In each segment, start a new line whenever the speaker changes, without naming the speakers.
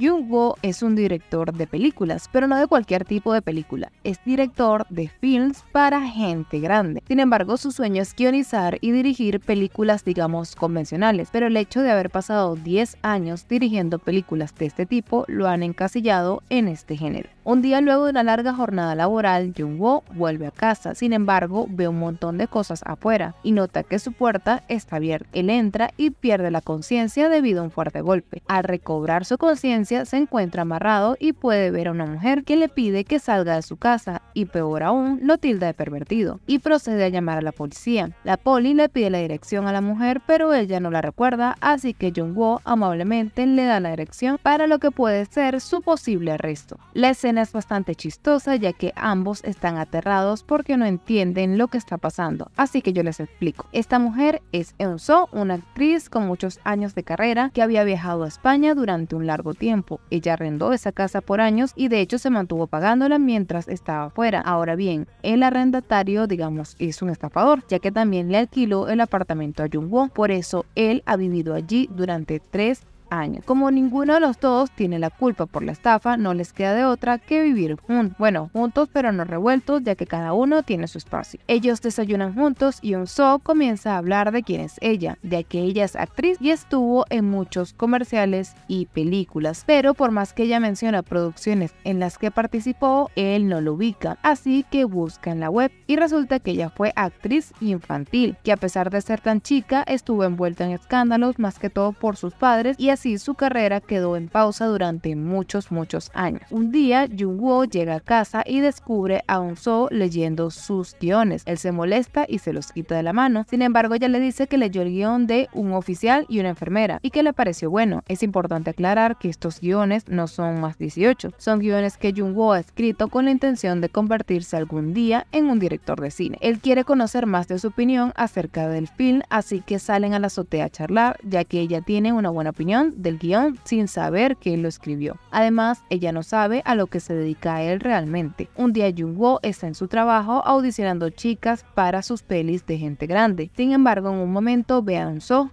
Jung-woo es un director de películas, pero no de cualquier tipo de película. Es director de films para gente grande. Sin embargo, su sueño es guionizar y dirigir películas, digamos, convencionales, pero el hecho de haber pasado 10 años dirigiendo películas de este tipo lo han encasillado en este género. Un día luego de una larga jornada laboral, Jung-woo vuelve a casa. Sin embargo, ve un montón de cosas afuera y nota que su puerta está abierta. Él entra y pierde la conciencia debido a un fuerte golpe. Al recobrar su conciencia, se encuentra amarrado y puede ver a una mujer que le pide que salga de su casa y peor aún lo tilda de pervertido y procede a llamar a la policía. La poli le pide la dirección a la mujer pero ella no la recuerda así que Jung-woo amablemente le da la dirección para lo que puede ser su posible arresto. La escena es bastante chistosa ya que ambos están aterrados porque no entienden lo que está pasando, así que yo les explico. Esta mujer es Eun-so una actriz con muchos años de carrera que había viajado a España durante un largo tiempo ella arrendó esa casa por años y de hecho se mantuvo pagándola mientras estaba fuera. Ahora bien, el arrendatario, digamos, es un estafador, ya que también le alquiló el apartamento a Jung Won. Por eso él ha vivido allí durante tres como ninguno de los dos tiene la culpa por la estafa, no les queda de otra que vivir juntos. Bueno, juntos pero no revueltos, ya que cada uno tiene su espacio. Ellos desayunan juntos y un zoo comienza a hablar de quién es ella, de que ella es actriz y estuvo en muchos comerciales y películas. Pero por más que ella menciona producciones en las que participó, él no lo ubica. Así que busca en la web y resulta que ella fue actriz infantil, que a pesar de ser tan chica, estuvo envuelta en escándalos más que todo por sus padres y así su carrera quedó en pausa durante muchos, muchos años. Un día, jung Wo llega a casa y descubre a un so leyendo sus guiones. Él se molesta y se los quita de la mano. Sin embargo, ella le dice que leyó el guión de un oficial y una enfermera y que le pareció bueno. Es importante aclarar que estos guiones no son más 18, son guiones que Jung-woo ha escrito con la intención de convertirse algún día en un director de cine. Él quiere conocer más de su opinión acerca del film, así que salen a la azotea a charlar, ya que ella tiene una buena opinión del guión sin saber que él lo escribió. Además, ella no sabe a lo que se dedica él realmente. Un día Jung-woo está en su trabajo audicionando chicas para sus pelis de gente grande. Sin embargo, en un momento ve a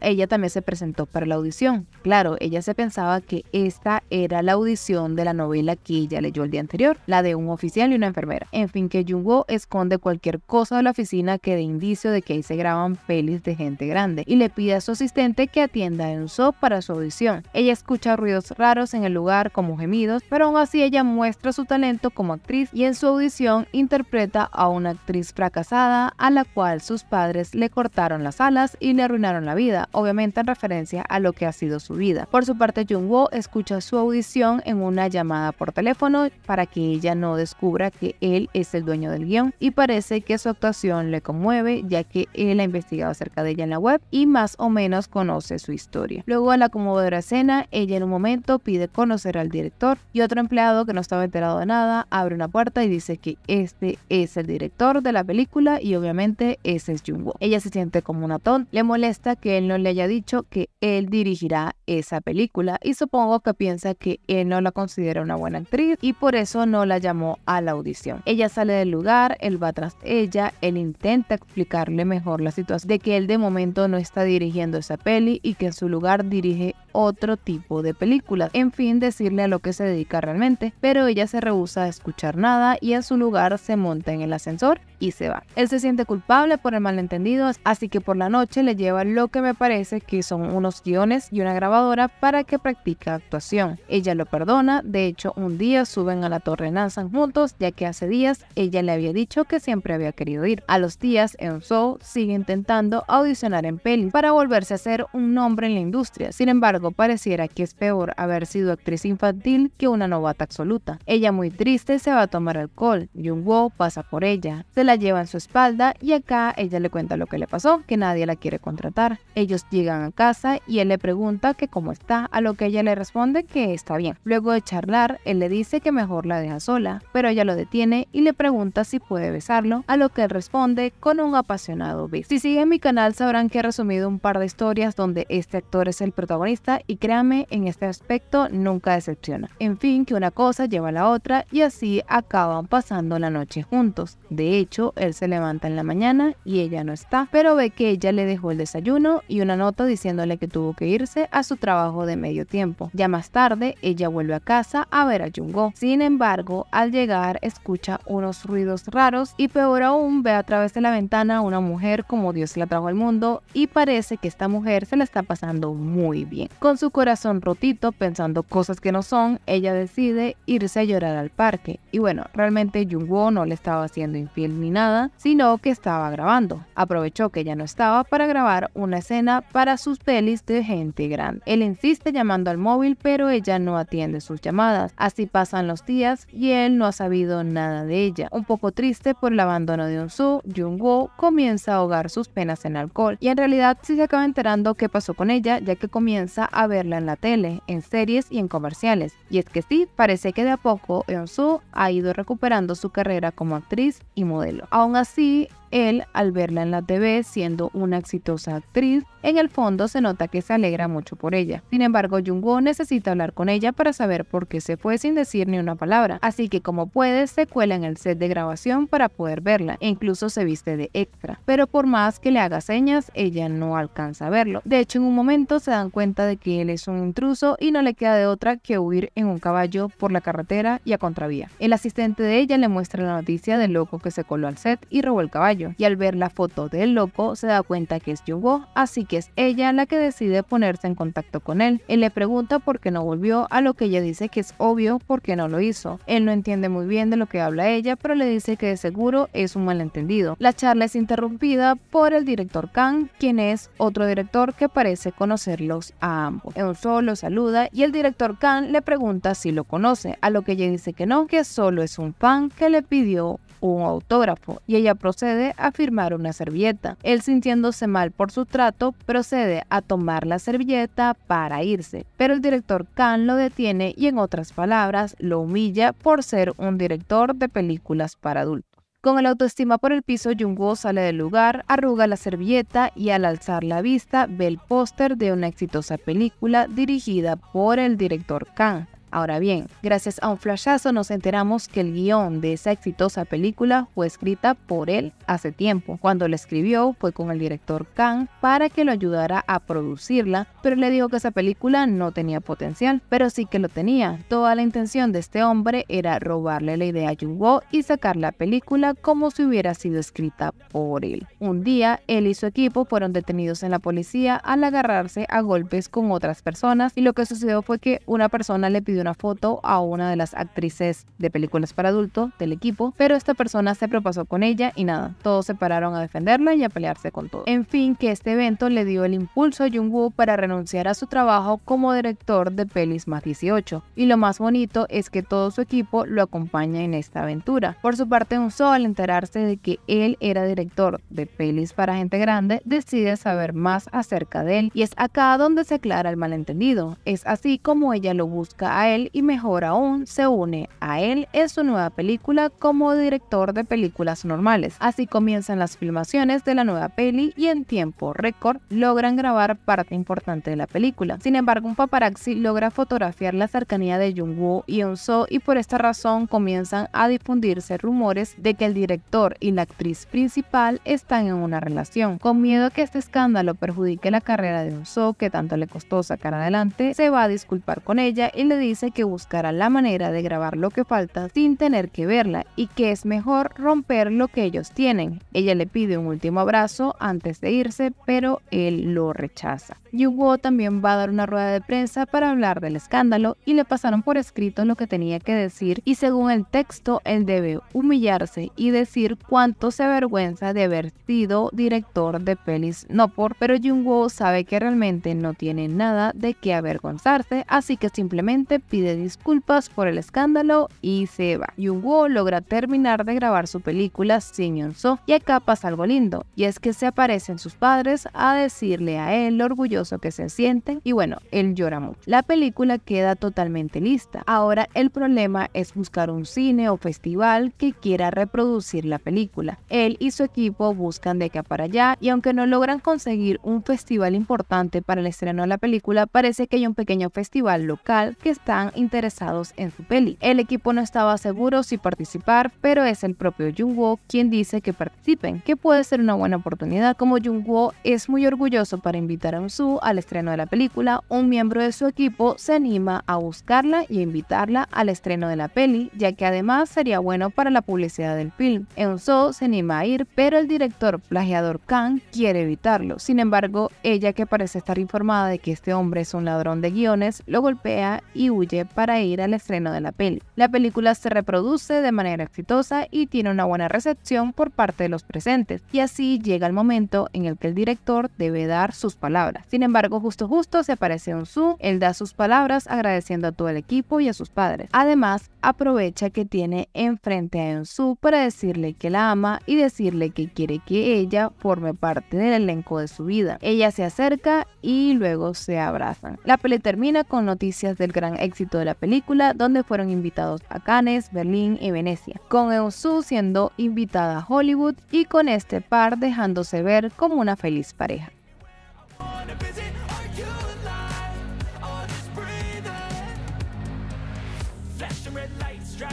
Ella también se presentó para la audición. Claro, ella se pensaba que esta era la audición de la novela que ella leyó el día anterior, la de un oficial y una enfermera. En fin, que Jung-woo esconde cualquier cosa de la oficina que dé indicio de que ahí se graban pelis de gente grande y le pide a su asistente que atienda a Unso para su audición ella escucha ruidos raros en el lugar como gemidos, pero aún así ella muestra su talento como actriz y en su audición interpreta a una actriz fracasada a la cual sus padres le cortaron las alas y le arruinaron la vida, obviamente en referencia a lo que ha sido su vida. Por su parte, Wo escucha su audición en una llamada por teléfono para que ella no descubra que él es el dueño del guión y parece que su actuación le conmueve ya que él ha investigado acerca de ella en la web y más o menos conoce su historia. Luego al acomodar escena, ella en un momento pide conocer al director y otro empleado que no estaba enterado de nada abre una puerta y dice que este es el director de la película y obviamente ese es Jungwoo. Ella se siente como una tonta, le molesta que él no le haya dicho que él dirigirá esa película y supongo que piensa que él no la considera una buena actriz y por eso no la llamó a la audición. Ella sale del lugar, él va tras ella, él intenta explicarle mejor la situación de que él de momento no está dirigiendo esa peli y que en su lugar dirige otro tipo de películas. En fin, decirle a lo que se dedica realmente, pero ella se rehúsa a escuchar nada y en su lugar se monta en el ascensor y se va. Él se siente culpable por el malentendido, así que por la noche le lleva lo que me parece que son unos guiones y una grabadora para que practique actuación. Ella lo perdona, de hecho un día suben a la torre Nansan juntos, ya que hace días ella le había dicho que siempre había querido ir. A los días, Enzo sigue intentando audicionar en peli para volverse a ser un nombre en la industria. Sin embargo, pareciera que es peor haber sido actriz infantil que una novata absoluta. Ella muy triste se va a tomar alcohol. Jung-woo pasa por ella la lleva en su espalda y acá ella le cuenta lo que le pasó, que nadie la quiere contratar. Ellos llegan a casa y él le pregunta que cómo está, a lo que ella le responde que está bien. Luego de charlar, él le dice que mejor la deja sola, pero ella lo detiene y le pregunta si puede besarlo, a lo que él responde con un apasionado beso. Si siguen mi canal sabrán que he resumido un par de historias donde este actor es el protagonista y créame en este aspecto nunca decepciona. En fin, que una cosa lleva a la otra y así acaban pasando la noche juntos. De hecho, él se levanta en la mañana y ella no está, pero ve que ella le dejó el desayuno y una nota diciéndole que tuvo que irse a su trabajo de medio tiempo. Ya más tarde, ella vuelve a casa a ver a Jungo. Sin embargo, al llegar escucha unos ruidos raros y peor aún ve a través de la ventana a una mujer como Dios la trajo al mundo y parece que esta mujer se la está pasando muy bien. Con su corazón rotito pensando cosas que no son, ella decide irse a llorar al parque. Y bueno, realmente Jungo no le estaba haciendo infiel nada, sino que estaba grabando. Aprovechó que ella no estaba para grabar una escena para sus pelis de gente grande. Él insiste llamando al móvil, pero ella no atiende sus llamadas. Así pasan los días y él no ha sabido nada de ella. Un poco triste por el abandono de Eun-Soo, Jung-woo comienza a ahogar sus penas en alcohol y en realidad sí se acaba enterando qué pasó con ella, ya que comienza a verla en la tele, en series y en comerciales. Y es que sí, parece que de a poco Eun-soo ha ido recuperando su carrera como actriz y modelo. Aún así, él, al verla en la TV siendo una exitosa actriz, en el fondo se nota que se alegra mucho por ella. Sin embargo, Jung-woo necesita hablar con ella para saber por qué se fue sin decir ni una palabra, así que como puede se cuela en el set de grabación para poder verla e incluso se viste de extra. Pero por más que le haga señas, ella no alcanza a verlo. De hecho, en un momento se dan cuenta de que él es un intruso y no le queda de otra que huir en un caballo por la carretera y a contravía. El asistente de ella le muestra la noticia del loco que se coló al set y robó el caballo y al ver la foto del loco se da cuenta que es Yugo, así que es ella la que decide ponerse en contacto con él. Él le pregunta por qué no volvió, a lo que ella dice que es obvio porque no lo hizo. Él no entiende muy bien de lo que habla ella, pero le dice que de seguro es un malentendido. La charla es interrumpida por el director Kang, quien es otro director que parece conocerlos a ambos. En solo saluda y el director Kang le pregunta si lo conoce, a lo que ella dice que no, que solo es un fan que le pidió un autógrafo y ella procede a firmar una servilleta. Él sintiéndose mal por su trato, procede a tomar la servilleta para irse, pero el director Khan lo detiene y en otras palabras lo humilla por ser un director de películas para adultos. Con el autoestima por el piso, Jungo sale del lugar, arruga la servilleta y al alzar la vista ve el póster de una exitosa película dirigida por el director Kang. Ahora bien, gracias a un flashazo nos enteramos que el guión de esa exitosa película fue escrita por él hace tiempo. Cuando la escribió fue con el director Kang para que lo ayudara a producirla, pero le dijo que esa película no tenía potencial, pero sí que lo tenía. Toda la intención de este hombre era robarle la idea a Jung y sacar la película como si hubiera sido escrita por él. Un día, él y su equipo fueron detenidos en la policía al agarrarse a golpes con otras personas y lo que sucedió fue que una persona le pidió una foto a una de las actrices de películas para adultos del equipo, pero esta persona se propasó con ella y nada, todos se pararon a defenderla y a pelearse con todo. En fin, que este evento le dio el impulso a Jung-woo para renunciar a su trabajo como director de pelis más 18, y lo más bonito es que todo su equipo lo acompaña en esta aventura. Por su parte, un al enterarse de que él era director de pelis para gente grande, decide saber más acerca de él, y es acá donde se aclara el malentendido. Es así como ella lo busca a él y mejor aún, se une a él en su nueva película como director de películas normales. Así comienzan las filmaciones de la nueva peli y en tiempo récord logran grabar parte importante de la película. Sin embargo, un paparazzi logra fotografiar la cercanía de Jung-woo y Eun-so y por esta razón comienzan a difundirse rumores de que el director y la actriz principal están en una relación. Con miedo a que este escándalo perjudique la carrera de Eun-so que tanto le costó sacar adelante, se va a disculpar con ella y le dice que buscará la manera de grabar lo que falta sin tener que verla y que es mejor romper lo que ellos tienen. Ella le pide un último abrazo antes de irse, pero él lo rechaza. yung-woo también va a dar una rueda de prensa para hablar del escándalo y le pasaron por escrito lo que tenía que decir y según el texto él debe humillarse y decir cuánto se avergüenza de haber sido director de pelis no por, pero Jung Woo sabe que realmente no tiene nada de qué avergonzarse, así que simplemente pide disculpas por el escándalo y se va. jung logra terminar de grabar su película Sin Yeon-so y acá pasa algo lindo, y es que se aparecen sus padres a decirle a él lo orgulloso que se sienten y bueno, él llora mucho. La película queda totalmente lista. Ahora el problema es buscar un cine o festival que quiera reproducir la película. Él y su equipo buscan de acá para allá y aunque no logran conseguir un festival importante para el estreno de la película, parece que hay un pequeño festival local que está interesados en su peli. El equipo no estaba seguro si participar, pero es el propio Jungwoo quien dice que participen, que puede ser una buena oportunidad. Como Jungwoo es muy orgulloso para invitar a Unsu al estreno de la película, un miembro de su equipo se anima a buscarla y invitarla al estreno de la peli, ya que además sería bueno para la publicidad del film. Eunsoo se anima a ir, pero el director plagiador Kang quiere evitarlo. Sin embargo, ella que parece estar informada de que este hombre es un ladrón de guiones, lo golpea y huye para ir al estreno de la peli. La película se reproduce de manera exitosa y tiene una buena recepción por parte de los presentes, y así llega el momento en el que el director debe dar sus palabras. Sin embargo, justo justo se aparece un Zoom, él da sus palabras agradeciendo a todo el equipo y a sus padres. Además, aprovecha que tiene enfrente a Su para decirle que la ama y decirle que quiere que ella forme parte del elenco de su vida. Ella se acerca y luego se abrazan. La peli termina con noticias del gran éxito de la película, donde fueron invitados a Cannes, Berlín y Venecia, con Su siendo invitada a Hollywood y con este par dejándose ver como una feliz pareja.